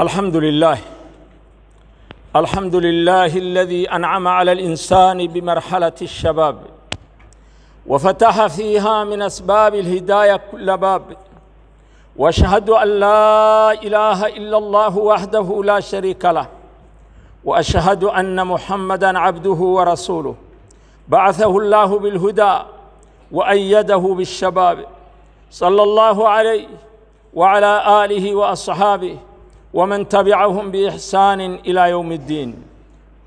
الحمد لله الحمد لله الذي أنعم على الإنسان بمرحلة الشباب وفتح فيها من أسباب الهداية كل باب واشهد أن لا إله إلا الله وحده لا شريك له واشهد ان محمدا عبده ورسوله بعثه الله بالهدى وايده بالشباب صلى الله عليه وعلى اله واصحابه ومن تبعهم باحسان الى يوم الدين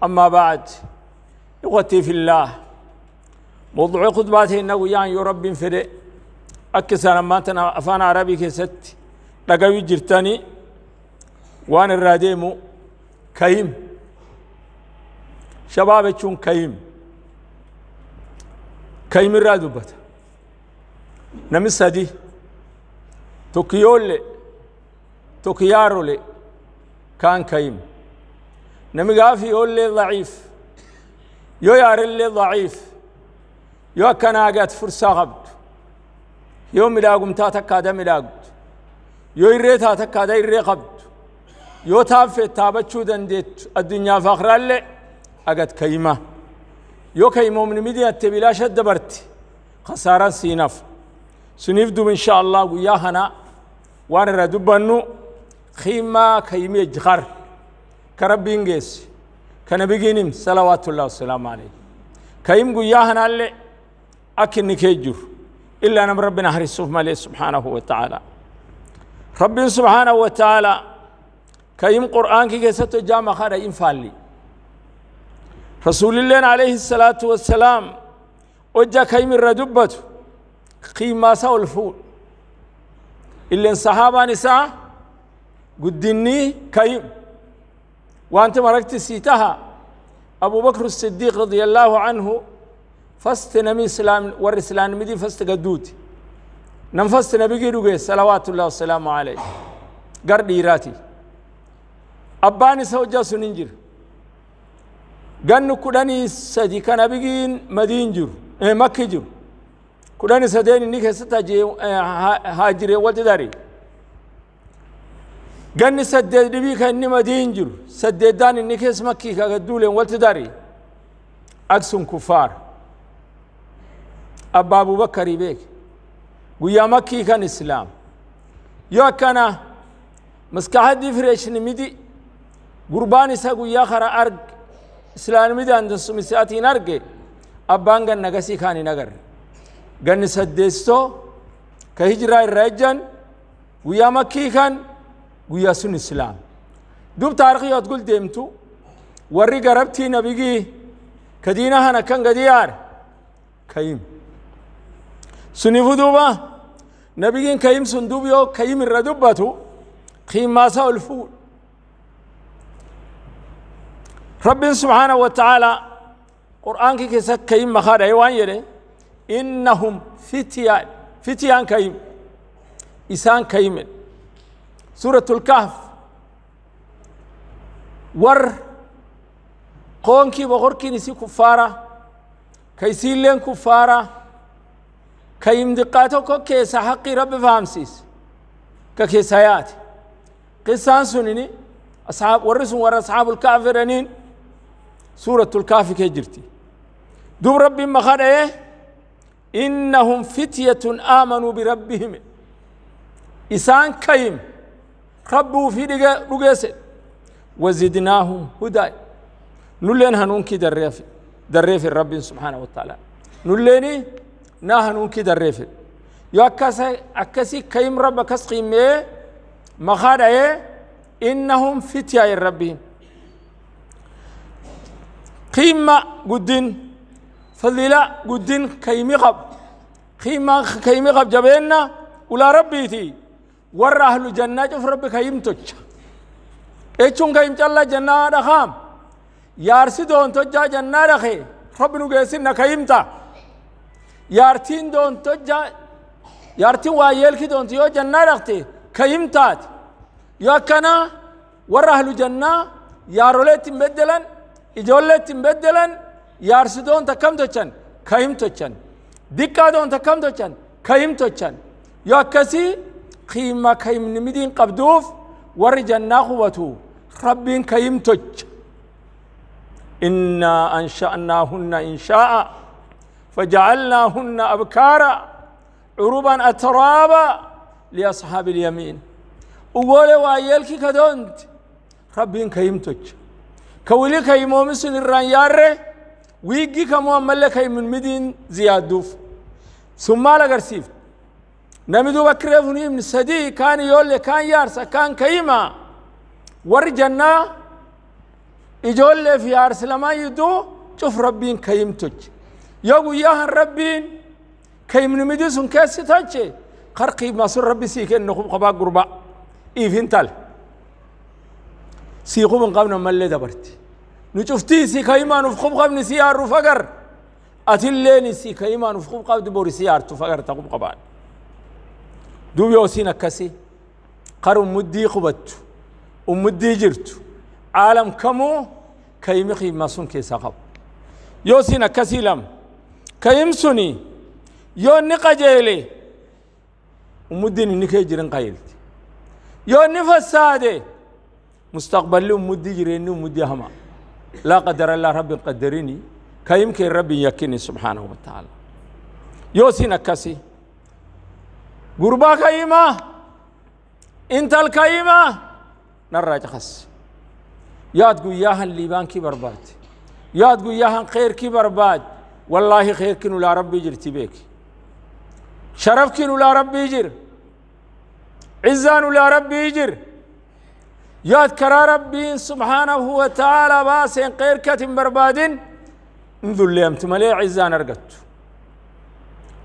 اما بعد اخوتي في الله موضوع خطباتي انه يان يعني يرب فري اكسر ما تنا افان عربي كست لقوي جرتني وان الراديم كيم كايم كيم كيم الرادوبت دي توكيول توكيارولي كان كيم نمي قافي يقول لي ضعيف يو يارلي ضعيف يو كان كناقات فرصة غبت يو ملاقم تاتك هذا ملاقت يو يري تاتك هذا يري غبت يو تافي تابت تابتشو دنديت الدنيا فخرا اللي أقد كيمة يو كيمة من مدينة تبلا شد برتي خسارة سينف سنفدو إن شاء الله وياهنا وانا ردبنو خيمة كيمي جغر كربين جيس كنبيجينم سلوات الله والسلام عليه كيم قياهن اللي أكن كيجر إلا أنا ربنا هرسوف مالي سبحانه وتعالى رب سبحانه وتعالى كيم قرآن كي جسته جامع خارج إنفالي رسول الله عليه الصلاة والسلام وجا كيم الردبة قيمة سولفون إلا صحابة نساء guddinnii kay waanti maragti siitaha abubakr الصidiiq radia allaahu canhu fastinami islaam war islaamnimidii fastiga duuti nan fasti nabigii dhuge salawaat wasalaamu calayh gar dhiiraati abbaan isa hojjaa sunin jir ganni kudhanii sadi ka nabigiin madiin jiru makki jiru kudhanii sadeen inni keessatti eh, haajire wati قن سدد دبي كأني ما دينجر سددان إني كيس مكي كقدولين والتداري أكسن كفار أبا أبو بكر بيك ويا مكي كان إسلام يا كان مسكحة ديفريش نمدي قربان إسا ويا خرا أرق إسلام مدي عند سمساتين أرق أبان نغسي كاني نغر قن سدستو كهجرة الرجان ويا مكي كان guyyaa sun islaam duub taarikhii yoot gul deemtu warri garabtii nabigii ka diinahana kan gadi yaare kayim sunifu duuba nabigiin kayim sun duub yoo kayim irra dubbatu qiimmaasa ol fuudh rabbiin subhaanahu wa ta'aalaa qur'aankii keessa kayim makaa dhahe waan jedhe innahum fityaan fityaan kayim isaan kayimedhe سورة الكهف ور قونكي وغركي نسي كفارة كي سيلين كفارة كي يمدقاتو كي كيسا رب فامسيس كي ياتي قصان سنيني أصحاب ورسون ور أصحاب الكافرين سورة الكهف كي جرتي دوب ربي مخاد إيه إنهم فتية آمنوا بربهم إسان كيم rabbuu fi dhugeesse wazidnaahum hudaa nulleen hanuunkii darreefi darreefi rabbiin subhaana wa ta'ala nulleeni naa hanuunkii darreefi yoo akkasa akkasi kayim rabba kas qiimmee maqaa dha'ee innahum fityaayin rabbiin qiimma guddin fadila guddin kayimi qab qiimma kayimi qab jabeenna ulaa rabbiitii warra ahlu jannaa cuf rabbi kayimtocha echun kayim calla jannaa dhakaam yaarsi doontojaa jannaa dhakee rabbi nu geessinna kayimta yaartiin doontojaa yaartiin waa yeelki doonti yoo jannaa dhakte kayimtaati yoo akkanaa warra ahlu jannaa yaaroleetti hin beddelan ijoolleetti hin beddelan yaarsi doonta akkam tochan kayim tochan diqqaa doonta akkam tochan kayim tochan yoo akkasii قيمة كيم نمدين قبدوف ور جنة رب كيم تج إنا أنشأناهن إن شاء فجعلناهن أبكارا عربا أترابا لأصحاب اليمين وقول وايلك كدونت رب كيم تج كولي كيمو مثل الرانيارة ويجي كمو ملك كيم مدين زيادوف ثم على قرسيفت نمدو بكريفون ابن سدي كان يولي كان يارس كان كيما ور جنة إجولي في يارس لما يدو شوف ربين كيم كيمتج يوغو ياها ربين كيم نمدوسن كاسي تانشي قرقي ما سر ربي سيكن نخب قبا قربا إيفين تال سيقو من قبنا ملي دبرتي نشوفتي سيكايما نفخب قبن سيار فقر أتليني سيكايما نفخب قبد بوري سيار تفقر تقوم قبان duub yoo isiin akkasii qar ummuddii qubattu ummuddii jirtu caalam kamuu kayimi qiimaa sun keessaa qabu yoo isiin akkasii lama kayim suni yoo ni qajeele umuddiin inni kee jiran qajeelti yoo ni fassaade mustaqballi umuddii jireenni umuddii hamaa laa qadara allaa rabbi qaddarini kayim kee rabbi yakkini subhaanahu wa ta'ala yoo isiin akkasii قربا كيما انت الكيما نرى جخس ياد قياها ليبان كي برباد ياد قياها خير كي برباد والله خير كنو لا ربي جر تبيك شرف كنو لا ربي جر عزان لا ربي جر ياد ربي سبحانه وتعالى باسين خير كتم برباد انذو اللي امتملي عزان ارقدتو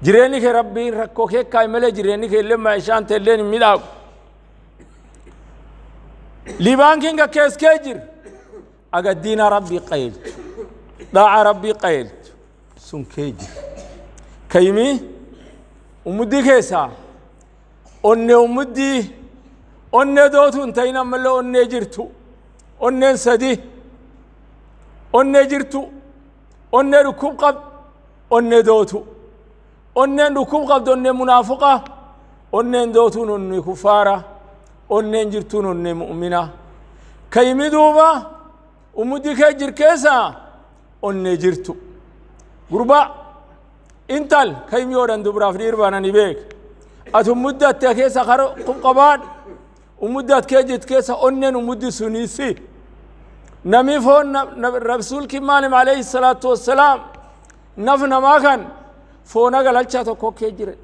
jireenyi kee rabbiin rakkoo keekkaa'e malee jireenyi kee illee maayishaan ta'ellee hin miidhaagu. Libaan kinga keessee jira. Aga diina rabbii qayeelchu. Dhaaca rabbii qayeelchu. Sun kee jira. Kayimii umuddii keessaa onnee umuddii onnee dootu hin ta'in ammallee onnee jirtu. Onneen sadi. Onnee jirtu. Onnee dhukkub qabdu. Onnee dootu. onneen dhukkub qabdu onneen munaafuqa onneen dootuun onni kufaara onneen jirtuun onneen mu'mina kayimi duuba ummuddi kee jir keessa onnee jirtu gurba intal kayimi yoodhan dubraaf dhiirbaanani beek ati ummuddi atte keessa kara qabaadh ummuddi at kee jirt keessa onneen ummuddi suniisi namii foon rasuul kimmaalim alayhi salaatu wassalaam naf namaa kan foona galalcha tokko kee jire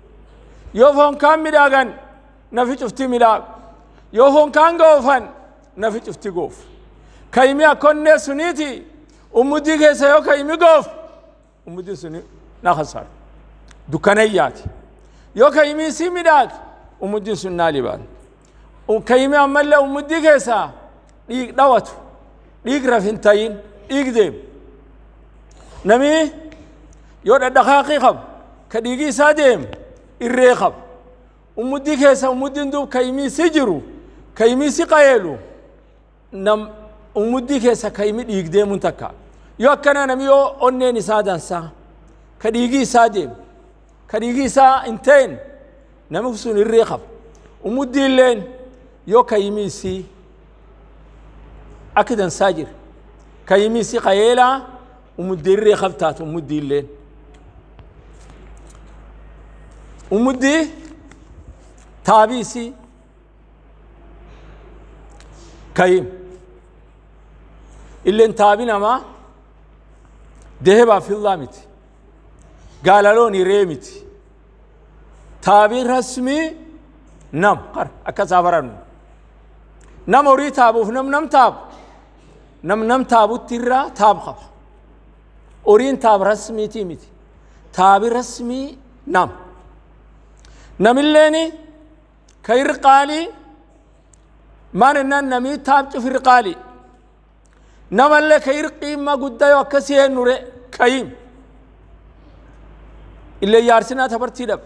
yoo foon kaan midhaagan nafi cufti midhaag yoo foon kaan goofan nafi cufti goof kayimi akkonnee suniiti ummudii keessa yoo kayimi goof ummudii suni na hasaar dukkanayyaati yoo kayimi isii midhaag ummudiin sun naa libaan kayimi ammallee ummudii keessaa dhiig dhawatu dhiig rafin tayin dhiig deemu namni yoo dhadhaqaaqii qabu ka dhiigii isaa deemu irree qaba ummuddii keessa ummuddiin duub ka himii si jiru ka himii si qayeelu nam ummuddii keessa ka himii dhiig deemuun takka yoo akkana nami yoo onneen isaa dansaa ka dhiigii isaa deemu ka dhiigii isaa hin ta'in namni sun irree qaba ummuddii illeen yoo ka himii si akka dansaa jira ka himii si qayeelaa umuddii irree qabtaatu ummuddii illeen ومدي تابيسي كيم اللي انتابنا ما ذهبا في الله متي قال لوني ريمتي تابين رسمي نم قر أكسابرن نم أوري تابوف نم نم تاب نم نم تابو تيرا تاب خب أورين تاب رسمي تيمتي تابي رسمي نم namilleeni ka irqaalii maan ennaan namii taapcif irqaalii namallee ka irqiimma guddayo akkasi heennure kayiim illee yaarsinaa tabartii dhab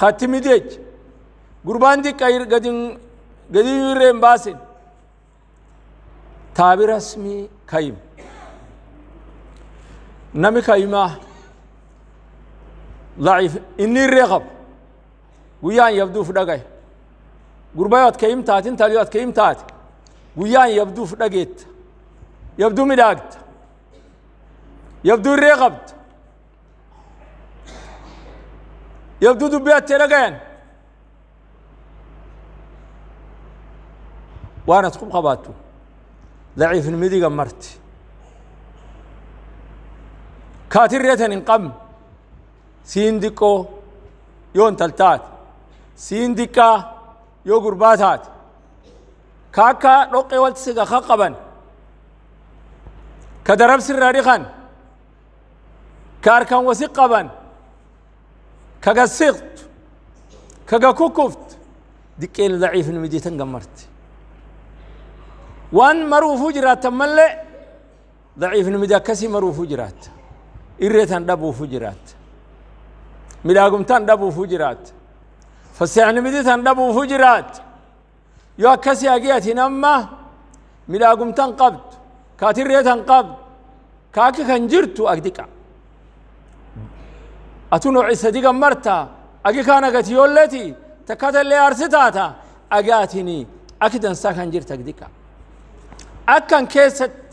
khattimideej gurbaan diqqa gadin gadin irreen baasin taabi rasmii kayiim nami kayimaa daciif inii reqab guyyaan yabduuf dhagay gurbayoodka imtaat intalyoodka imtaat guyyaan yabduuf dhageetta yabduu midhaagta yabduu reeqabta yabduu dubbeette dhageen waanad ku qabaato daciifnimidiga marti kaati reetanin qam سيندكو يون تلتات سيندكا يو قرباتات كاكا روقي والتسيقا خاقبا كدرب سر راريخان كاركان وسيقبا كاكسيقت كاكوكوفت ديكين ضعيف المديتن قمرت وان مرو فجرات ملي ضعيف المدى كسي مرو فجرات إريتان دبو فجرات ملاقمتان دبو فجرات فسعن مدتان دبو فجرات يو كسي اقيت نما ملاقمتان قبض كاتريتان قبض كاكي كان جرتو اكدكا اتنو عيسى ديقا مرتا اكي كان اكتي يولتي تكات اللي ارسطاتا اقاتني اكدن ساكن جرت اكدكا اكن كيست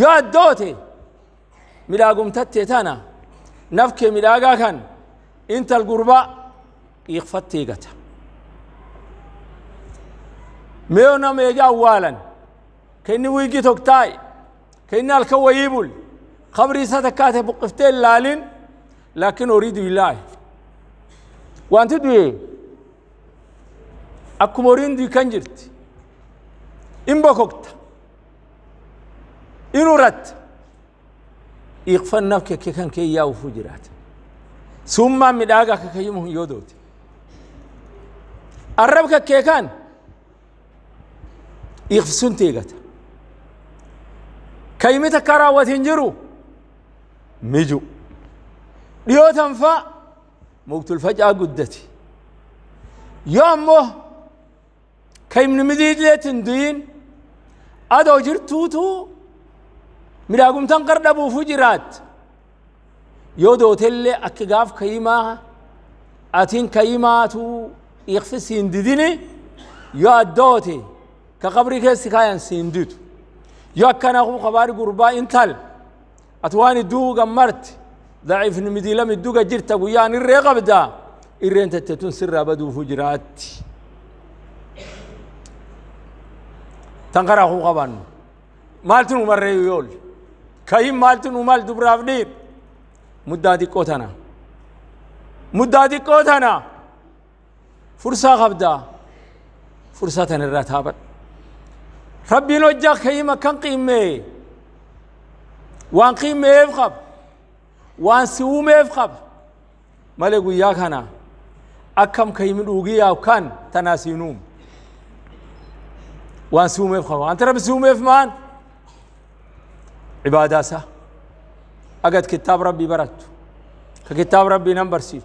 يو ادوتي ملاقمتات تيتانا nafke midhaagaa kan intal gurba iikfatteegata meonam eega awaalan kenni wiigi togtaay kenni wayibul kabri isa takkaate laalin laakin oriidu ilaahi duye akkuma oriin kan jirti in bokogta in uratta dhiiqfannaaf kekke kan kee yaa'uufuu jiraata summaan midhaagaa kakayyimu hin yoo doote arrab kakkee kaan dhiiqfisuun teegata kayyimi takka raawwate hin jiru miju dhiyoo tanfaa muktul facaa guddati yoo ammoo kayyimni midiidleetin duyin adoo jirtuutuu midaagumtaan qar dhabuufu jiraat yoo dootellee akka gaaf kayimaa atiin kayimaatu iqsi siin didini yoo addoote ka qabri keessi kaayan siin didu yoo akkana kun kabaari gurbaa intal ati waan idduu gammarte daciifni midiilam idduga jirta guyyaan irree qabda irreen tette tun sirraa baduufu jiraatti tan karaa kun qabannu maaltin umarree yoo oolle kahin maaltu nu maal dubraaf dhiir muddaa xiqqoo tana muddaa xiqqoo tana fursaa qabdaa fursaa tana irraa taabadha rabbiin hojjaa kahiim akkan qiimmee waan qiimmeef qab waan si uumeef qab malee guyyaa kana akkam kahiimi dhuugii yaabkan tanaa siinuum waan si uumeef qaba anta rabbi si uumeef maan عبادة سا أجد كتاب ربي برد ككتاب ربي نمبر سي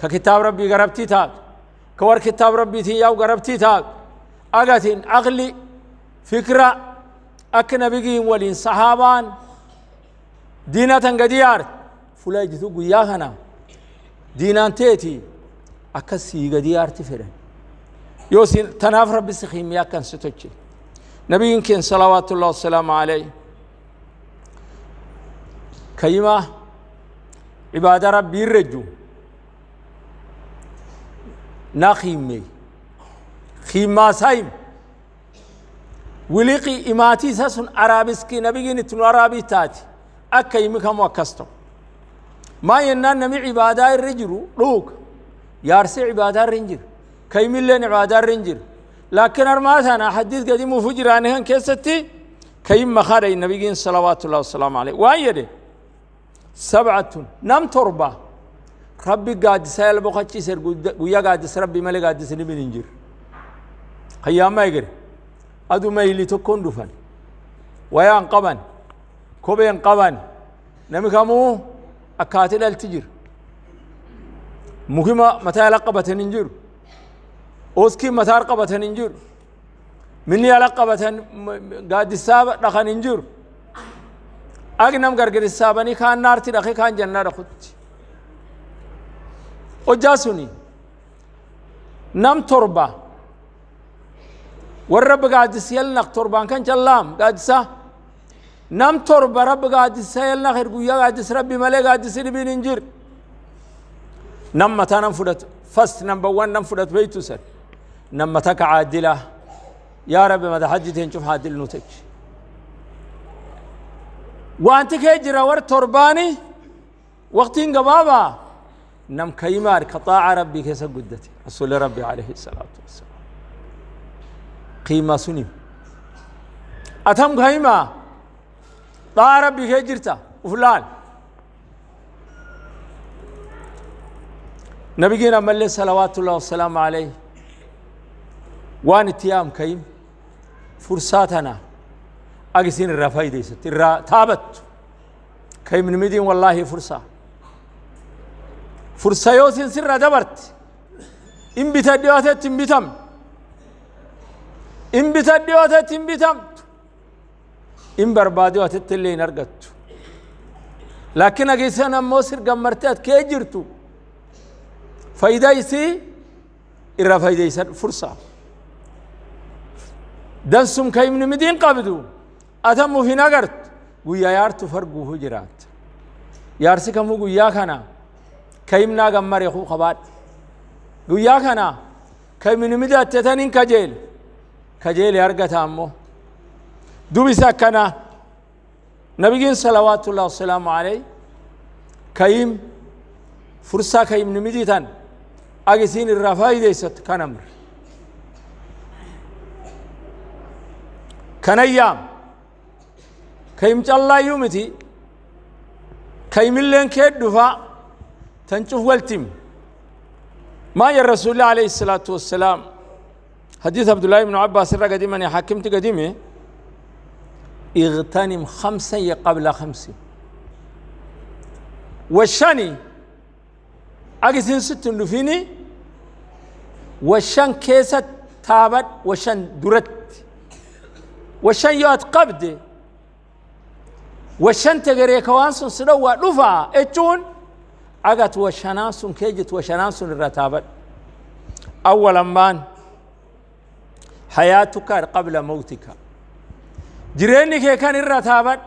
ككتاب ربي قربتي تاك كور كتاب ربي تي تياو قربتي تاك أجد أغلي فكرة أكن بيجي ولين صحابان دينة قديار فلا يجتو قياهنا دينا تيتي أكسي قديار تفرن يوسين تناف ربي سخيم يا كان ستوكي نبي يمكن صلوات الله والسلام عليه كيما عبادة ربي الرجو نا خيما سايم ولقي إماتي ساسون عربسكي نبي نتن عرابي تاتي أكيمي كم وكستو ما ينان نمي عبادة الرجل روك يارسي عبادة الرنجر كيمي لين عبادة الرنجر لكن أرماتنا حديث قديم وفجرانهن كيستي كيم مخاري النبي صلوات الله وسلامه عليه وآيدي سبعة نم تربة ربي قاد سيل بوخاتشي سر ويا قاد سر ربي ملك قاد سنبي ننجر خيام ما يقري أدو ما يلي تكون دفن ويا انقبن كوبي انقبن نمي كامو أكاتل التجر مهمة متى لقبة ننجر أوسكي متى لقبة ننجر مني لقبة قاد السابق لخن ننجر أغنم غرغر السابني كان نار تدخي كان جنة رخوت وجاسوني نم تربة والرب قاعد يسيلنا تربان كان جلام قاعد سا نم تربة رب قاعد يسيلنا خير قويا قاعد ربي ملي قاعد يسيل بين انجير نم متى نم فدت فست نمبر 1 نم فدت بيتو نم متى كعادلة يا رب ماذا حجتين شوف عادل نوتك وانت كهجر ور ترباني وقتين قبابا نم كيمار كطاعة ربي كيسا قدتي رسول ربي عليه الصلاة والسلام قيمة سنيم أتم قيمة طاعة ربي كهجرتا وفلان نبينا ملي صلوات الله والسلام عليه وان تيام كيم فرصاتنا أجسين الرفاي ديست الرا تابت كي من مدين والله فرصة فرصة يوسين سر دبرت إن بتديوتت إن بتم إن بتديوتت إن بتم إن برباديوتت اللي نرقت لكن أجسين أموسر قمرتات كي جرتو فايدايسي الرا فايدايسان فرصة دنسم كي من مدين قابدو atamuuf hin agartu guyyaa yaartuuf arguufu jiraata yaarsi kamuu guyyaa kana ka himnaa gammare kuu qabaadhe guyyaa kana ka minimidaatte tan hin kajeele kajeele argata ammoo dubisa akkana nabiyyiin salawaatullah wasalaamu aleyh kayim fursaa kayim nimidii tan ag isin irraa faayideysatu kan amre kanayyaam كيم كيمجاللايو متي كيملين كدفا تنشوف والتم ما يا رسول الله عليه الصلاة والسلام حديث عبد الله بن عباس قديم أنا حكمت قديم اغتنم خمسة قبل خمسة وشاني أجزين ست لفيني وشان كيسة تابت وشان درت وشان يات قبدي وشنت غريكوان سن سدوا دفا اتون اغت وشنان سن كيجت وشنان سن الرتابل اولا مان حياتك قبل موتك جريني كي كان الرتابل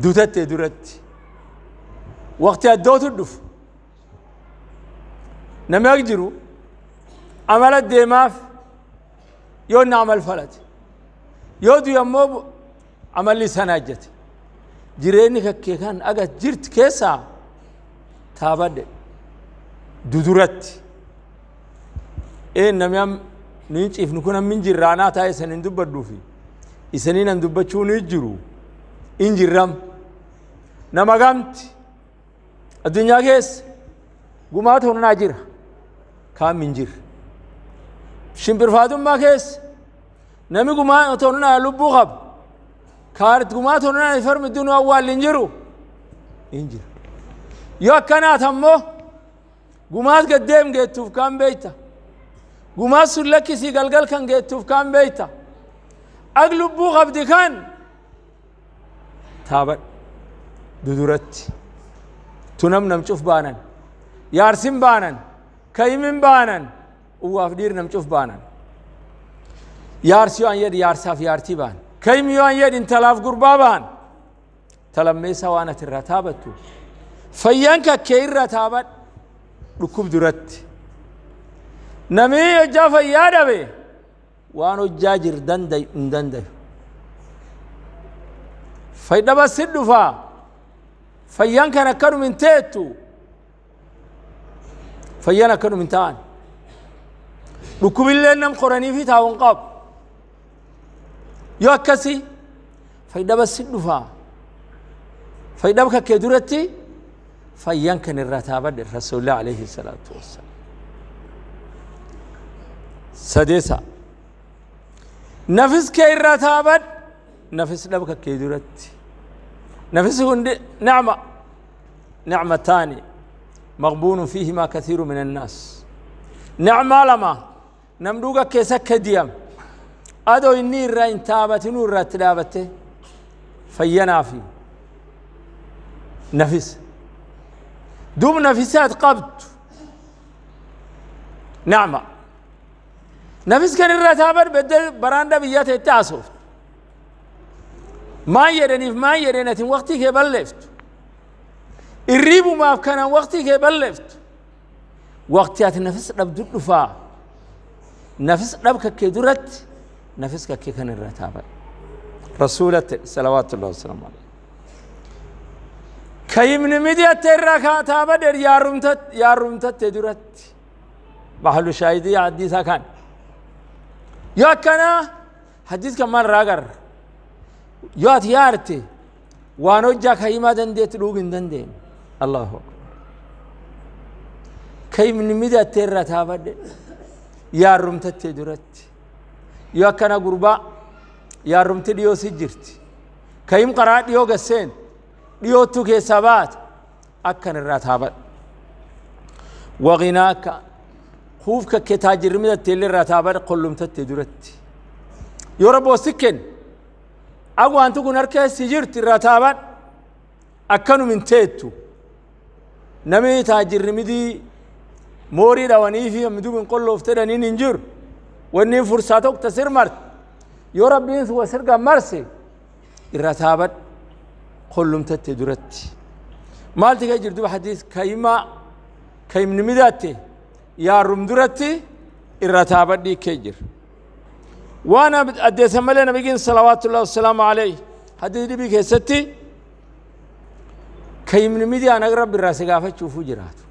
دوتت دورت وقت الدوت الدف نما يجرو عملت ديماف يو نعمل فلت دو يمو amalli san hajjate jireenyi kakkee kan agas jirt keessaa taabade duduratti een namni am ni ciifnu kun ammin jirraanaa taa'e isan hin dubbadhuufi isaniin an dubbachuu ni jiru in jirram nama gamti addunyaa keessa gumaa toonaa jira kaam min jira shimbirfaatummaa keessa nami gumaa toonaa lubbuu qabu كارت قمات هنا يفرم يعني الدنيا أول لنجرو إنجر يا كانت همه قمات قدام جيتوف كان بيته قمات سلكي سي قلقل كان جيتوف كان بيته أقلب بو غبدي كان تابت دودرت تنم نمشوف بانن يارسم بانن كيمن بانن وافدير نمشوف بانن يارسيو أن يد يارساف يارتي بانن كيميوان يدين تلاف قربابان تلميسا وانا الرتابة فيانك كي الرتابة ركوب درت نمي جا فيانا بي وانو جاجر دندي دندي فايدا بس الدفا فيانك نكر من تيتو فيانا كانوا من تان ركوب اللي نم قراني في تاون قاب yoo akkasi fayyidaba si dhufaa fayyidaba kakkee duratti fayyaan kan irraa taabadhe rasuulillah alayhi salaatu wassalaam sadeesa nafis kee irraa taabadhe nafis dhaba kakkee duratti nفسه نعمة نعمتان مغبون فيهما كثير من الناس نعمة لما نمدوغا كيسا كديم أدو النير إرى إن تابت نور تلابت فينا في نفس دوم نفسات قبض نعمة نفس كان إرى تابت بدل براندا بيات التاسف ما يرني ما يرني وقتي كبلفت الريب ما كان وقتي كبلفت وقتي نفس رب دفا نفس ربك كدرت نفسك كيف كان الرتابة رسولة سلوات الله وسلم عليه كيمن مدية الركاتة بدر يا رمتت يا رمتت تدرت بحل شاهدي حديثا كان يا كنا حديث كمان راغر يا تيارتي وانو جا كيما دندت لوغن دندين الله أكبر كيمن مدية الرتابة يا رمتت تدرت yoo akkana gurbaa yaarrumti dhiyoo si jirti ka'im qaraa dhiyoo gasseen dhiyootu keessaa baata akkan irraa taabadha waqinaaka huufka kee taajirrimidatti illee irraa taabadha qollumtatte duratti yoo rabboosikken kenna ag wanti kun harka si jirti irraa taabadha akkanum hin teettu namni taajirrimidii moorii dhawanii fi hamduun hin qolloofte dhaniin hin jiru wanni fursaa tokko tasir marte yoo rabbiin si wasirga marse irra taabad kollumtatte duratti maalti kee jirtu hadiis kayima kayimni midaatte yaarum duratti irra taabadhi kee jira waan addeessan malee nabigiin salawaatullahi wasalaamu alayhi hadiis dhibii keessatti kayimni midiyaan aga rabbi irraa si gaafachuufuu jiraatu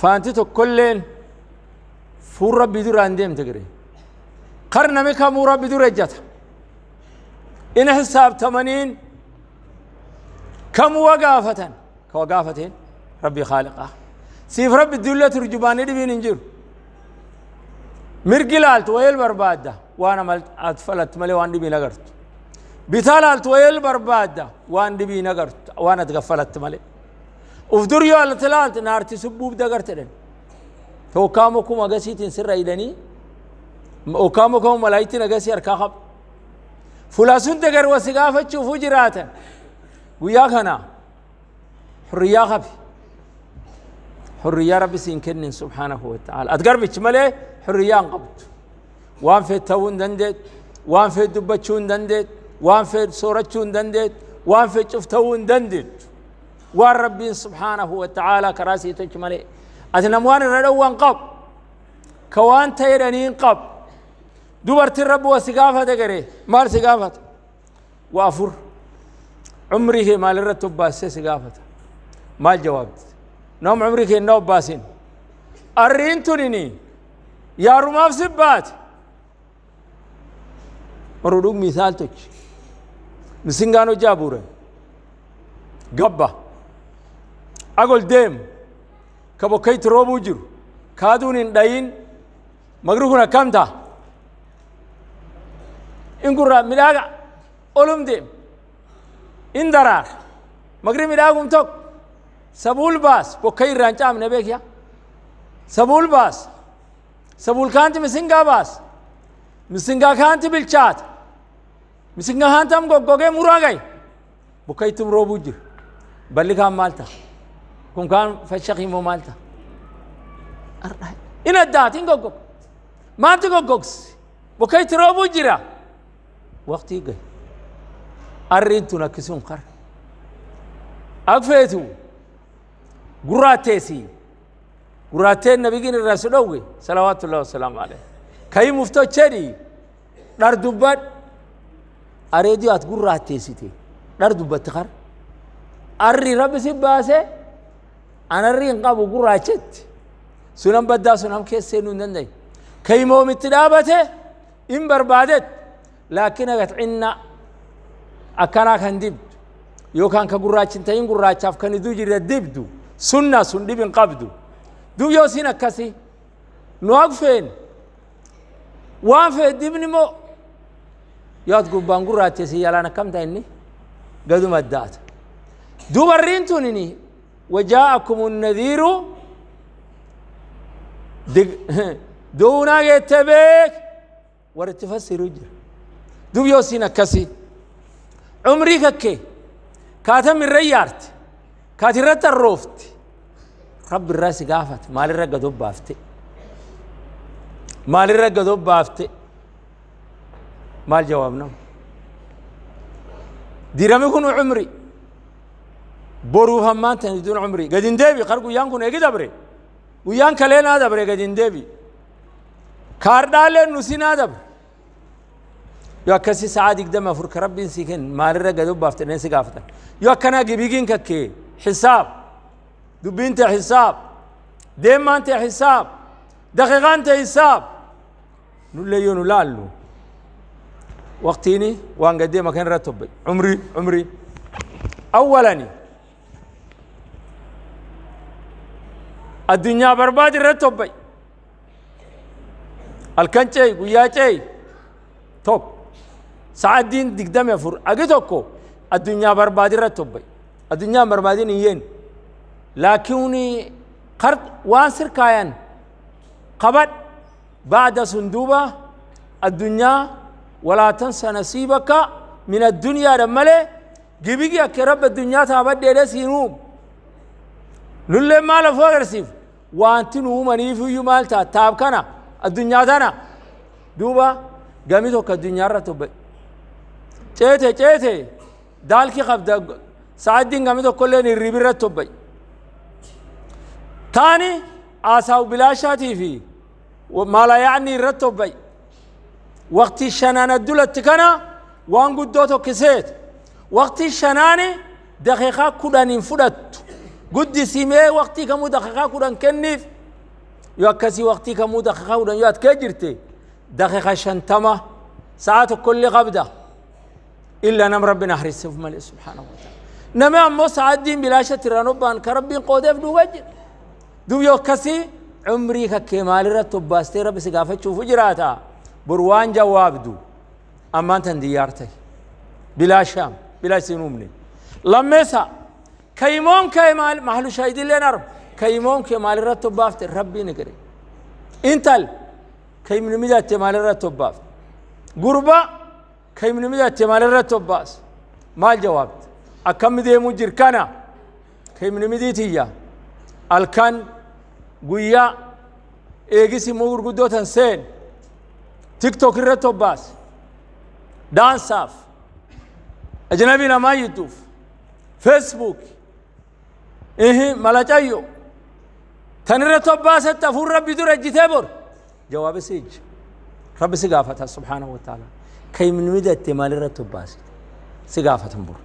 faanti tokkolleen fuul rabbii duraan deemte gire kar nami kamuu rabbi dura ejjata ina hisaabtamaniin kamuu wagaafatan ka wagaafateen rabbii khaaliqaa siif rabbi dulla turjubaanii dhibiin hin jiru mirgi laaltu wayil barbaadda waan amalatu falattu malee waan dhibii nagartu bitaa laaltu wayil barbaadda waan dhibii nagartu waan at gaffalattu malee uf dur yoo alatti laaltu naarti subbuuf dagarte dhan توكامكم أجسيتين سر إلني وكامكم ملايتين أجسي أركاب فلاسون تجر وسقافة تشوفوا جراتا ويا خنا حرية خبي حرية ربي سينكن سبحانه وتعالى أتقرب مالي حرية قبض وان في التون دندت وان في الدبتشون دندت وان في صورتشون دندت وان في شفتون دندت وان ربي سبحانه وتعالى كراسي تجملي أتنا موان الرأو وانقب كوان تيراني انقب دوبر الرب وسقافة تقري مال سقافة وافر عمره مال الرد تباسة سقافة مال جواب نوم عمره نوب باسين أرين تنيني يا رماف سبات مرودوك مثال تج مسنغانو جابوره قبا أقول ديم ka bokkeetti roobuu jiru kaaduun hin dhayin maqri kun akkam ta'a in gurraa midhaaga olum deema in daraara maqri midhaagum tokko sabuul baas bokkee irraa hin caamne beekiya sabuul baas sabuul kaanti misingaa baas misingaa kaanti bilchaata misingaa kaantam goggogee muraa gaye bokkeettum roobuu jiru balli kaan maal ta'a كون كان فشخي مو مالته إن الدات إن قوقوك ما تقوقوكس بكي تروبو جرا وقتي قي أرين تنكسون قر أقفيتو قراتيسي قراتي نبي جين الرسول أوي صلوات الله والسلام عليه كي مفتو تشري دار دبات أريدو أتقراتيسي تي دار دبات تخر أري ربي سباسي anarriin qabu gurraachatti sunan baddaa sun ham keessa hin dandayi kaymoomitti dhaabate in barbaadet laakiin agat cinna akkanaa kan dibdu yookaan ka gurraachin ta'in gurraachaaf kan iduu jirre dibdu sunna sun dhib hin qabdu dub yoo siin akkasi nu haq feen waan fee dibni moo yoot gubbaan gurraache si yalaan akkam ta'inni gaduma addaata dubarriin tunini وجاءكم النذير دونا يتبك ورتفسر جر دوب يوسينا كسي عمري كي كاتم الريارت ريارت كاترت الروفت رب الراس قافت مال الرقة دوب بافتي مال الرقة دوب بافتي مال جوابنا ديرمي كنو عمري boru hammaantan idun cumri gadin deebi qar guyyaan kun egi dabre guyyaan kaleenaa dabre gadin deebi kaardhaaleen nusinaa dabre yoo akkasii sa'aa digdama afur ka rabbiin si kenn maalirra gad ubbaaftanii si gaafatan yoo akkanaa gibigiin kakkee xisaab dubbiin ta'e xisaab deemaan ta'e xisaab daqiiqaan ta'e xisaab nullee yoo nu laallu waqtiini waan gaddeema kan irra tobbe cumri cumri awwalanii الدنيا برباد رتوب الكنچي وياچي توب سعدين دقدم يفور اجدوكو الدنيا برباد رتوب الدنيا بربادين يين لكني قرض واسر كاين قبل بعد صندوبة الدنيا ولا تنسى نصيبك من الدنيا رملة جبيك يا كرب الدنيا ثابت ديرس ينوب لولا ما لفوا غرسيف wanti nu uumaniifiyyuu maal ta'a taab kana addunyaa tana duuba gamii tokko addunyaarra tobbe ceete ceete daalki qabda sa'addiin gamii tokkollee hirribirra tobbe taani asaawu bilaashaatii fi maalayaa'ni irra tobbe waqtii shanaan addulatti kana waan guddoo tokkiseet waqtii shanaani daqiiqaa kudhaniin fudhattu قد سيمي وقتي كمو دقيقة كوران كنف يوكسي وقتي كمو دقيقة كوران يات كجرتي دقيقة شنتما ساعات كل قبضة إلا نم ربنا حرسه في ملئ سبحانه وتعالى نما أمو ساعات بلا شتر نبان كربين قودف نوجر دوب يوكسي عمري ككمال رتباستي ربي سقافة تشوف جراتا بروان جواب دو أما أنت ديارتي بلا شام بلا سنومني لما ساعات كيمونك مال ما هلو شايدين لنا رب كيمونك مال رتب بافت ربي نقري انتل كيمن ميدات مال رتب بافت غربة كيمن ميدات مال رتب باس ما الجواب أكم دي مجر كان كيمن ميديت هي الكان قويا ايجيسي مغر قدوتا سين تيك توك رتب باس دانساف أجنبي ما يدوف فيسبوك ihi malacayyo tan irra tobbaasatti hafuun rabbi dura ejjitee bor jawaaba si ijji rabbi si gaafata subhaanahu wa taala kaymin midatte maalirra tobbaasite si gaafatan bor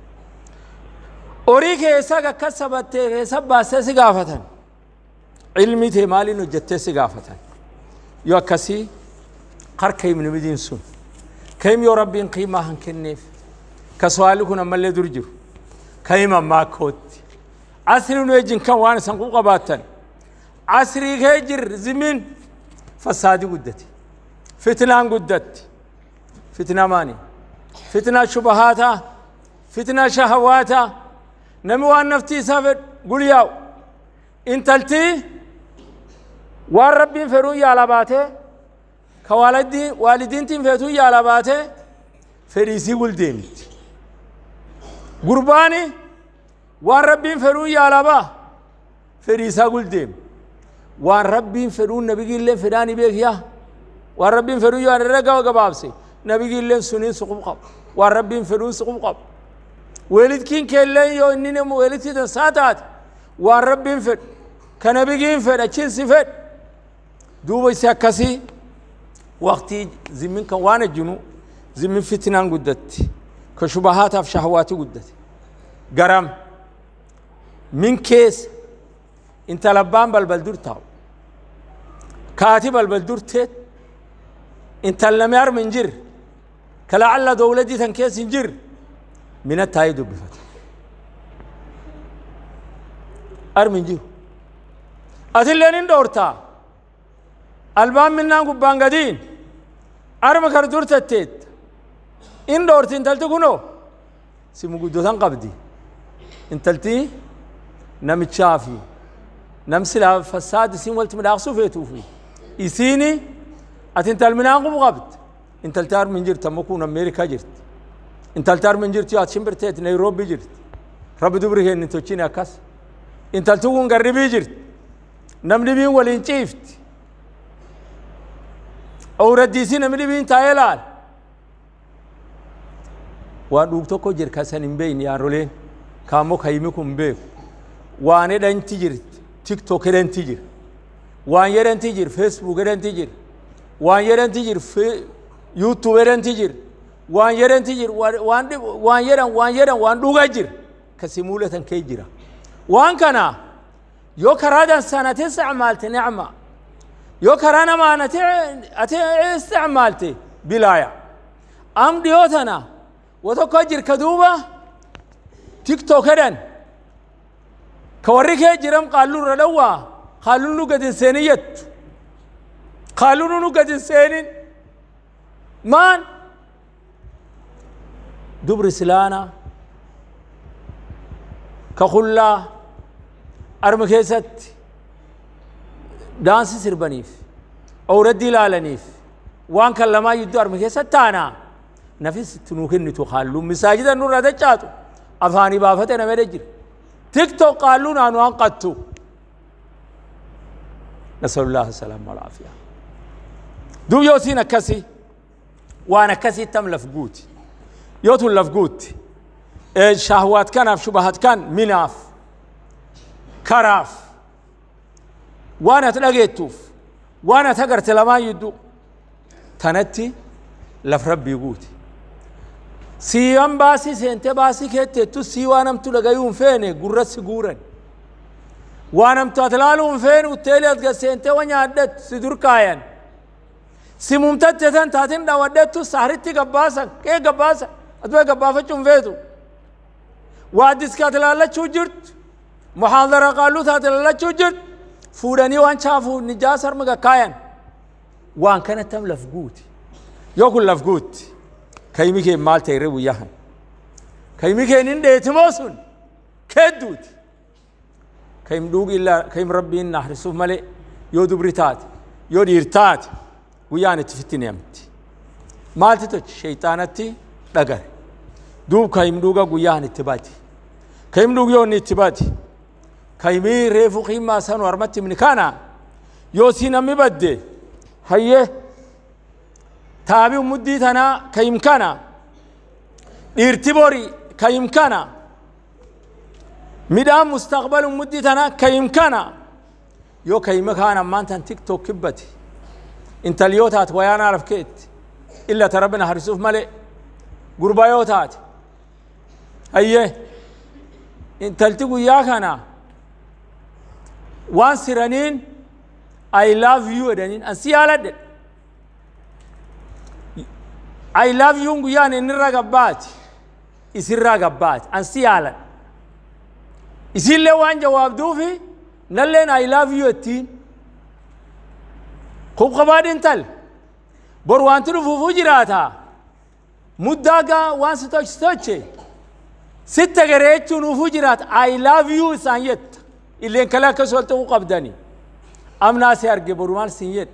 horii keessaa akkas sabattee keessa baastee si gaafatan ilmi tee maaliin hojjettee si gaafatan yoo akkasii har kaymin midiin sun kaym yoo rabbiin qiimaa han kenneef ka so'aalli kun ammallee dur jiru kayim ammaa akkootti casri nu ejin kan waan isan ku qabaatan casrii kee jir zimin fasaadi guddate fitnaan guddatti fitna maani fitna shubahaata fitna shahawaata nami waan naftii isaa fedhu gulyaa'u intaltii waan rabbiin fedhuun yaala baatee ka waalidiintiin feetuun yaala baatee fedhiisii guldeemti gurbaani waan rabbiin fedhuu yaalaba fedhii isaa guldeem waan rabbiin fedhuu nabigiilleen fedhaanii beekiya waan rabbiin fedhuu yaan irra gabaabse nabigiilleen suniin suqub qab waan rabbiin fedhuun suqub qab weelidkiin keelleen yoo inni weelidtiitan saa taate waan rabbiin fedhu ka nabigiin fedha chinsi fedhu duuba isi akkasii waqtii zimmin kan waan ajjinu zimmin fitnaan guddatti ka shubahaataaf shahawaati guddate garam من keessa inta labbaan balbal dur taa'u kaati balbal durteet intallamee harma hin jirre kalacalla dowladii tan keessa hin jirre mina taa'ee dubbifata harmi hin jiru atillee nin dhoortaa albaan minnaan gubbaan gadiin harma kar durtatteet in dhoorti intalti kunoo si muguddotan qabdi intaltii namichaa fi namsilaaf fassaad isin walitti midhaaqsuu feetuu fi isiini ati intal minaan qubu qabdi intalti harmin jirti amma kun ameerikaa jirti intalti harmin jirti ati shimbirteet nairobi jirti rabbi dubri kenni tochiin akkas intalti kun garribii jirti namni biin waliin ciifti awraddiisii namni biin taa'ee laal waan dhuug tokko jirka san hin beeyin yaaroleen kaammoo kayimi kun beeku waan hidhanti jir tiktok hidhanti jir waan jedhanti jir facebook hidhanti jir waan jedhanti jir youtube hidhanti jir waan jedhanti jir waan jedhan waan jedhan waan dhugaa jir kasi mulatan kee jira waan kana yoo karaadan san ati isticmaalte nicma yoo karaa namaan ati isticmaalte bilaaya am dhiyoo tana wa tokko jir ka duuba tiktok hedhan كوريك كي جرم قالوا ردوا قالوا نقد سينيت قالوا نقد سينين مان دبر سلانا كخلا أرمكيست دانسي سربانيف أو ردي لالنيف وان كلما يدو أرمكيست تانا نفس تنوكن خالو مساجد نور جاتو أفاني بافتنا مدجر تيك توك قالون أنا أنقذته نسأل الله السلامة والعافية دو يوسين نكسي وأنا كسي تم لفقوت يوتو لفقوت شهوات كان شبهات كان مناف كراف وانا توف وانا تقرت لما يدو تنتي لف ربي قوتي siiyyoon baasii seentee baasii keetteettu sii waan namtu dhagayuu hin feene gurratti guuran waan namtu ati laaluu hin feene utteelee asga seentee waan nyaadhet si durkaayan si mumtatte tan taatiin dhawadhettu saaritti gabbaasa qee gabbaasa aduu gabbaafachuu hin feetu waa diska ati laallachuu jirtu muhaadara qaaluu taate laallachuu jirtu fuudhanii waan chaafuuf nijaasa harma gakkaayan waan kanatti am laf guuti yoo kun laf guutti kayimikee maal ta'e irra guyyaa kana kayimikeen hin dheetimoo sun kedduuti kayim dhuugi illaa kayim rabbiin naxrisuuf malee yoo dubri taate yoo dhiir taate guyyaan itti fittine amti maalti tochi shayxaanatti dhagare duub kayim dhuuga guyyaan itti baati kayim dhuugi yoo inni itti baati kayimii reefu qiimmaa sanu harmatti imni kana yoo si namni badde hayyee تابي مدي تنا كيمكانا ديرتبوري كيمكانا مدام مستقبل مدي تنا كيمكانا يو كيمكانا ما انت تيك توك كبتي انت اليوتات ويانا عرف كيت الا تربنا هرسوف ملئ غربايوتات ايه انت التقوا يا وان سيرانين I love you and an si yaaladhe I love you guyyaan innirra gabbaati isirraa gabbaati ansi yaalan isiillee waan jawaabduufi nalleen I love you ittiin kubqabaadhin tal bor wanti dhufuufuu jiraataa muddaagaa waan si tochi toche sitta gareechuu nuufuu jiraata I love you isaan jetta illeen kala akkas wal ta'uu qabdani amnaas arge borumaan sin jedhe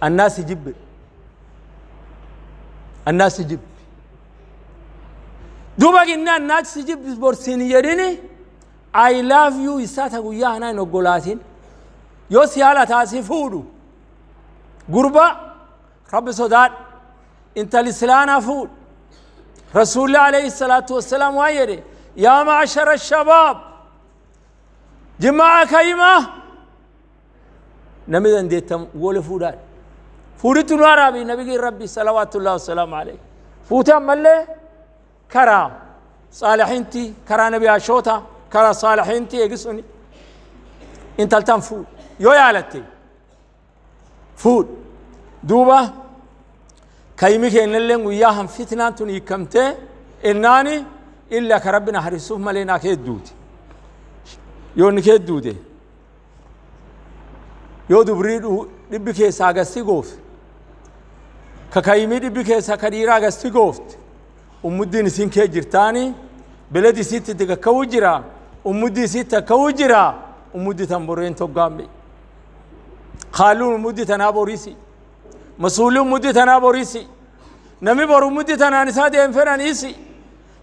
annaas jibbe الناس يجيب دوبا جنان الناس يجيب بورسين يريني I love you إساتا قويا هنا نقولاتين يو سيالة تاسي فودو قربة رب صداد انت لسلانا فود رسول الله عليه الصلاة والسلام ويري يا معشر الشباب جماعة كيمة نمي دنديتم ولفودات فودتو نوارا بي نبي ربي صلوات الله والسلام عليه فوتا ملي كرا صالحينتي كرا نبي اشوتا كرا صالحينتي يقصني انت التم فود يو يالتي فود دوبا كيمك ان اللين وياهم فتنة يكمتي اناني الا كربنا حرسوه ملينا كيدوتي يون كيدوتي يو دبريد دبكي ساغسي غوفي kakayimii dhibbi keessa ka dhiiraa gasti goofte ummuddiin isin kee jirtaani beledi isitti itti kakka'uu jira ummuddi isitti akka'uu jira ummuddi tan boreen toggaame haalluun ummuddi tanaa boriisi masuulli ummuddi tanaa boriisi nami boru ummuddi tanaan isaa deemfedhaniisi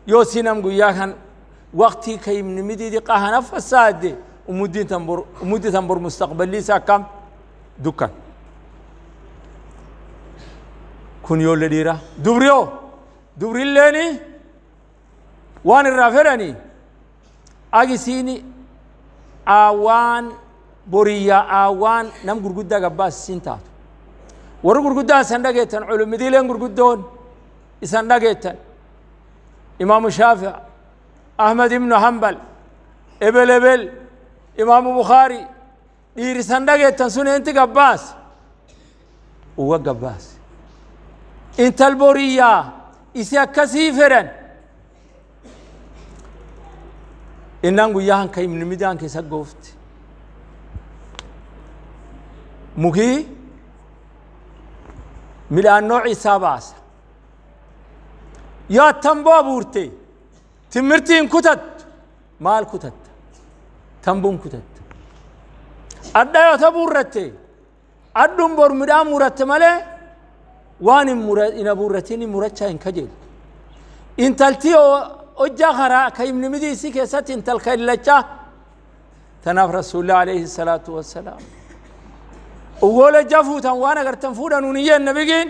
yoo si nam guyyaa kan waqtii kayimnimidii diqaa hanaffassaadde ummuddi tan bor mustaqballi isaa akkam dukkan kun ijoollee dhiiraa dubrioo dubrilleeni waan irraa fedhani agisiini aawaan boriyyaa aawaan nam gurguddaa gabbaas isin taatu warri gurguddaa isan dhageettan culumidiileen gurguddoon isan dhageettan imaamu shaafic ahmed ibnu hambal ebel ebel imaamu bukhaari dhiir isan dhageettan sun gabbaas uwwa gabbaas inta alboriyaa isi akkasii fedhan innan guyyahanka imnimidaanka isa goofte mugii midhaan nooc isaa baasa yaa tamboo abuurte timirtiin kutattu maal kutatta tambuun kutatta adhayota buurratte adhun bor midhaan muratte malee وان ان ابو رتيني مرجا ان كجل ان تلتي او جهرا كيم نمدي سي كسات ان تلك لچا تناف رسول الله عليه الصلاه والسلام ولا جفو تن وانا غير تنفود ان ني النبيين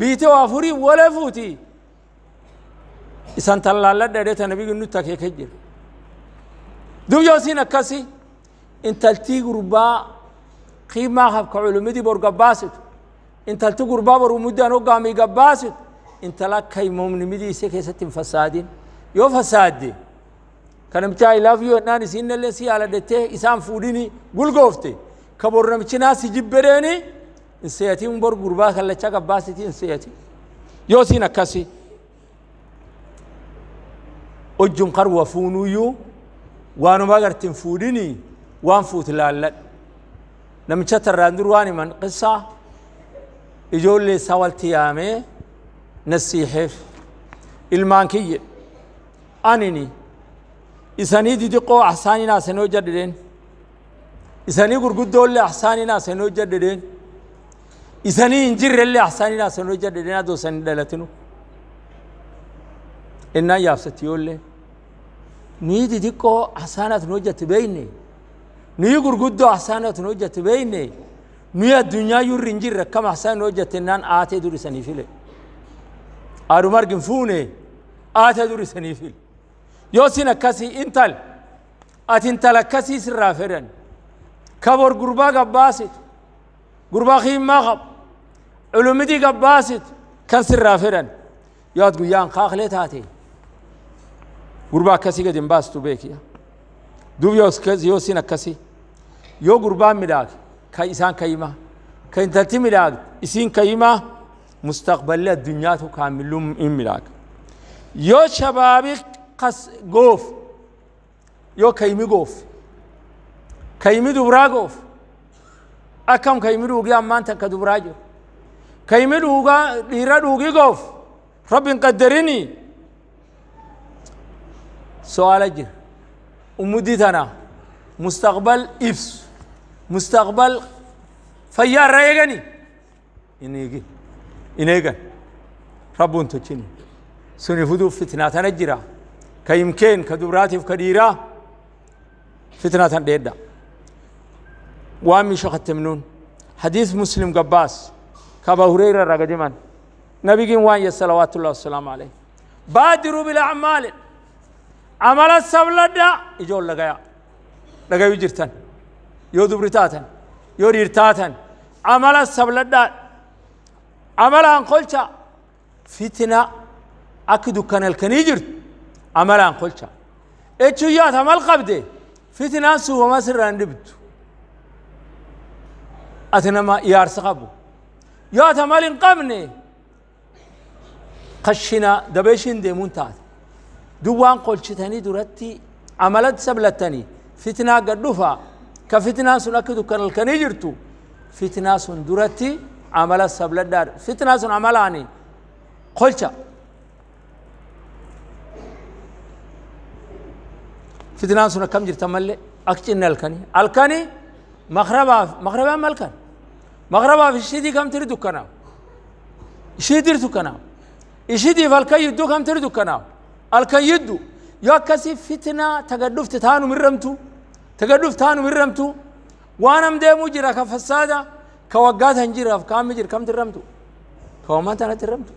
بيتو افوري ولا فوتي سنت الله لا ده النبي نتا كجل دو يوسين كسي ان تلتي غربا قيمه حق علمي دي برغباسه intalti gurbaa baruu muddaan hoggaamii gabbaasit intala akka imamnimidii isa keessatti hin fasaadin yoo fasaadde ka namichaa I love you jedhaan isiinillee si yaaladettee isaan fuudhini gulgoofte ka bor namichinaa si jibbereeni hin seeyatiin bor gurbaa kallacha gabbaasiti hin seeyati yoo siin akkasi hojjum kar wafuunuyyuu waanuma agartin fuudhini waan fuut ilaalladhu namicha tarraan dur waan himan qissaa ijoollee isaa waltti yaamee nasiiheef ilmaan kiyye anini isanii didiqoo ahsaanin haasanii hojjadhedheen isanii gurguddoollee ahsaanin haasanii hojjadhedheen isanii hin jirrellee ahsaanin haasanii hojjadhedheen adoo isanii dhalatinu innaan yaabsatiyoollee nuyi didiqoo ahsaanatin hojjatti beyne nuyi gurguddoo ahsaanatin hojjatti beyne نيا الدنيا يورنجي ركما حسن وجتنان آتي دوري سنيفيل أرو مرقم فوني آتي دوري سنيفيل يوسينا كاسي انتال أتنتال كاسي سرافرن كبر قربا قباسد قربا خيم مغب علومتي قباسد كان سرافرن ياد قيان خاخلت آتي قربا كاسي قد انباستو بيك دوب يوسينا كاسي يو قربا ملاكي كي إسان كيما كي تنتي ملاك إسين كيما مستقبل الدنيا كامل إن ملاك يو شبابي قص قوف يو كيمي قوف كيمي دبرا قوف أكم كيمي دوغي أمان تنك دبرا جو كيمي دوغا ليرا دوغي قوف رب قدرني سؤال جر أمدي تنا مستقبل إبس مستقبل فيار رأيغني إنيجي إنيجن ربون تجيني سني فدو فتنة تنجرا كيمكن كدبراتي كديرا فتنة تنديدا وامي شخت منون حديث مسلم قباس كابا هريرة رقدمان نبي جن وان صلوات الله والسلام عليه بادروا بالأعمال عمل السبلة إجول لغايا لغايا جرتان yoo dubri taatan yoo dhiir taatan amala sabladhaan amalaan kolcha fitina akka dukkan halkanii jirtu amalaan kolcha echuu yaata mal qabde fitinaan suufamaa sirraan dhibdu ati nama ijaarsa qabu yaata mal hin qabne kashina dabee ishiin deemuun taate dub waan kolchitanii duratti amala sablattanii fitinaa gad dhufaa كفتنة سن أكدو كان الكنيجرتو فتنة سن درتي عمل السبل الدار فتنة سن عمل عني قلتا فتنة سن كم جرت ملة أكتن الكني الكني مغربا مغربا ملكا مغربا في شيدي كم تريد كنا شيدي تريد كنا شيدي فالكي يدو كم تريد كنا الكي يدو يا كسي فتنة تقدفت تانو مرمتو تقدف تانو بالرمتو وانا مدي جرا كفسادة كوغات هنجرا كام مجر كم ترمتو كوما تانا ترمتو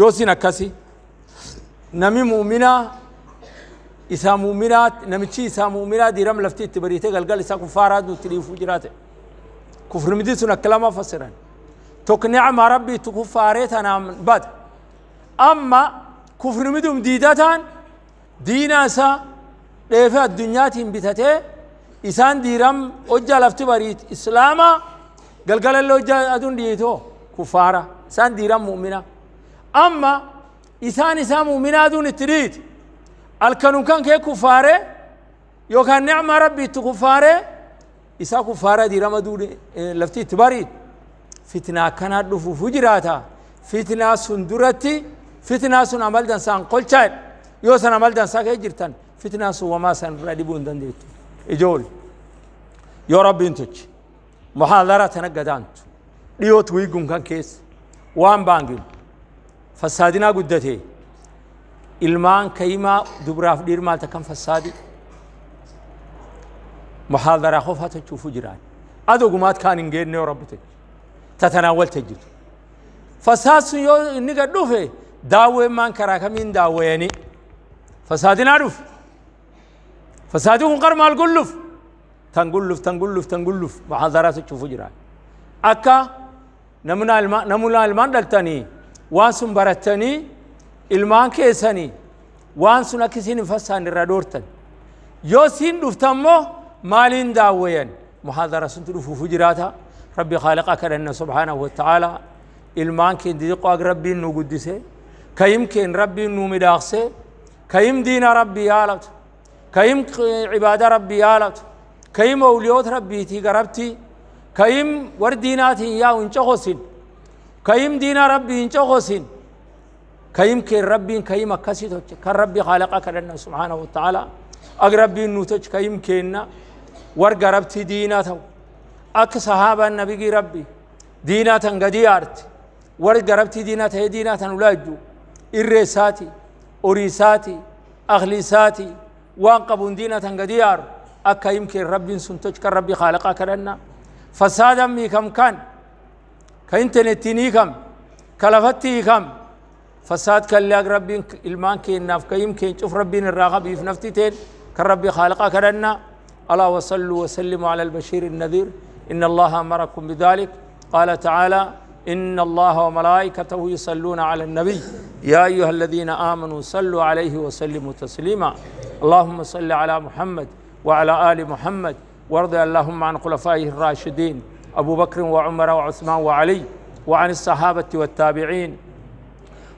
يوسين أكاسي نمي مؤمنا إسا مؤمنات نمتشي إسا مؤمنا دي رمل فتيت بريتك القل إسا كفار ادو وتليفو فجرات كفر مديسون كلام فسران توك نعم ربي تكفاريت أنا نعم بعد أما كفر مدوم دينا سا dheefee addunyaatiin bitatee isaan diiram hojjaa lafti bariit islaama galgalallee hojjaa aduun dhiyeetoo kuffaara isaan diiram mu'mina amma isaan isaa mu'minaa aduun itti dhiiti alkanunkan kee kuffaare yookaan ni'maa rabbi itti kuffaare isaa kuffaara diirama duudhe lafti itti bariit fitnaa akkanaa dhufuuf jiraata fitnaa sun duratti fitnaa sun amal dansaan qolchaa'e yoo san amal dansaa kee jirtan فتنة سوما سن رديبون دنديت إجول يا رب انتج محاضرة تنقدانت ليوت ويقون كان كيس وان بانجل فسادنا قدته إلمان كيما دبراف دير مالتا كان فسادي محاضرة خوفها تشوف جيران أدو قمات كان انجيرني يا رب تج تتناول تجد فساد يو نقدوفه داوي مان كراكمين داوي فسادنا رفت فسادهم قر مال قلف تنقلف تنقلف تنقلف محاضرات تشوفوا جرا أكا نمنا الما نمنا المان دلتني وانسون برتني المان كيسني وانسون أكسين فسان الرادورتن يوسين دفتمو مالين داوين محاضرة سنتلفو فجراتا ربي خالقك لنا سبحانه وتعالى المان كين ديقوا ربي نو قدسه كيمكن ربي نو مداخسه كيم دين ربي يالت كيم عبادة ربي يالت كيم أوليوت ربي تي قربتي كيم ورديناتي يا ونشخصين كيم دين ربي انشخصين كيم كي ربي كيم أكسيت كان ربي خالقك لنا سبحانه وتعالى أقرب نوتج كيم كينا ورقربتي ديناته أك صحابة النبي ربي ديناتا قديارت ورقربتي ديناتا ديناته دينات ولاجو إرساتي أريساتي أخليساتي وان قبون دينة تنقديار أكا يمكن رب سنتج كربي خالقا كرنا فسادا ميكم كان كإنترنتيني كم كلفتي كم فساد كلاك ربي المان كي ناف كيم كين شوف ربي الراغب في تين كربي خالقا كرنا ألا وصلوا وسلموا على البشير النذير إن الله أمركم بذلك قال تعالى إن الله وملائكته يصلون على النبي يا أيها الذين آمنوا صلوا عليه وسلموا تسليما اللهم صل على محمد وعلى آل محمد وارض اللهم عن خلفائه الراشدين أبو بكر وعمر وعثمان وعلي وعن الصحابة والتابعين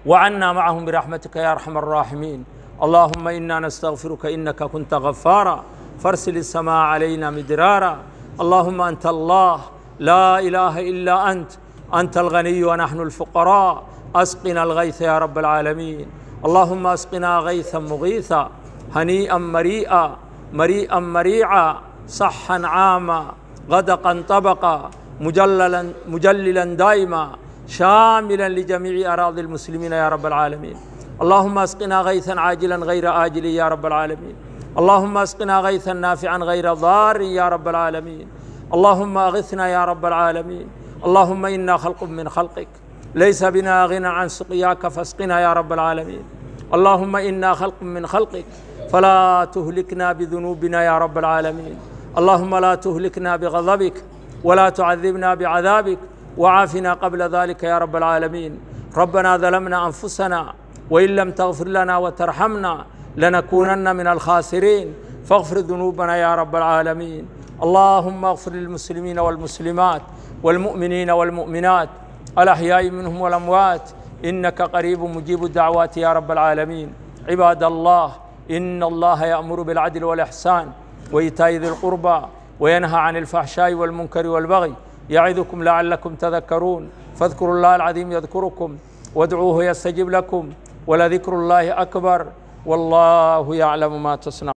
وعنا معهم برحمتك يا أرحم الراحمين اللهم إنا نستغفرك إنك كنت غفارا فارسل السماء علينا مدرارا اللهم أنت الله لا إله إلا أنت انت الغني ونحن الفقراء اسقنا الغيث يا رب العالمين اللهم اسقنا غيثا مغيثا هنيئا مريئا مريئا مريعا صحا عاما غدقا طبقا مجللا مجللا دائما شاملا لجميع اراضي المسلمين يا رب العالمين اللهم اسقنا غيثا عاجلا غير آجل يا رب العالمين اللهم اسقنا غيثا نافعا غير ضار يا رب العالمين اللهم اغثنا يا رب العالمين اللهم إنا خلق من خلقك ليس بنا غنى عن سقياك فاسقنا يا رب العالمين اللهم إنا خلق من خلقك فلا تهلكنا بذنوبنا يا رب العالمين اللهم لا تهلكنا بغضبك ولا تعذبنا بعذابك وعافنا قبل ذلك يا رب العالمين ربنا ظلمنا أنفسنا وإن لم تغفر لنا وترحمنا لنكونن من الخاسرين فاغفر ذنوبنا يا رب العالمين اللهم اغفر للمسلمين والمسلمات والمؤمنين والمؤمنات الأحياء منهم والأموات إنك قريب مجيب الدعوات يا رب العالمين عباد الله إن الله يأمر بالعدل والإحسان وإيتاء ذي القربى وينهى عن الفحشاء والمنكر والبغي يعظكم لعلكم تذكرون فاذكروا الله العظيم يذكركم وادعوه يستجب لكم ولذكر الله أكبر والله يعلم ما تصنعون